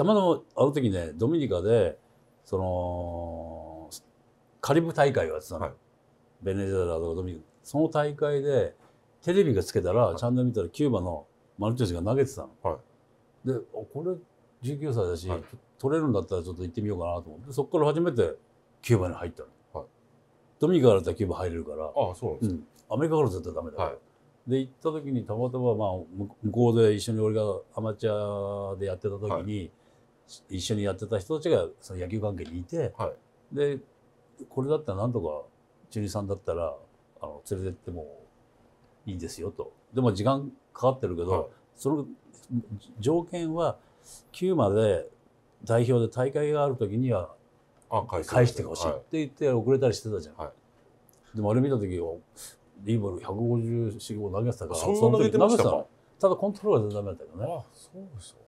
たまたまあの時ねドミニカでそのカリブ大会をやってたの、はい、ベネズエラとかドミニカその大会でテレビがつけたら、はい、チャンネル見たらキューバのマルチョスが投げてたの。はい、でこれ19歳だし、はい、取れるんだったらちょっと行ってみようかなと思ってそこから初めてキューバに入ったの。はい、ドミニカからだったらキューバ入れるからあそうなんです、うん、アメリカから絶対ダメだから。で行った時にたまたま、まあ、向こうで一緒に俺がアマチュアでやってた時に、一緒にやってた人たちがその野球関係にいて、はい、でこれだったらなんとか中二さんだったらあの連れてってもいいですよとでも時間かかってるけど、はい、その条件は9まで代表で大会がある時には返してほしいって言って遅れたりしてたじゃん、はい、でもあれ見た時はリーボル154投げてたからそんな投げてましたただコントロールは全然ダメだったけどねあそうでょう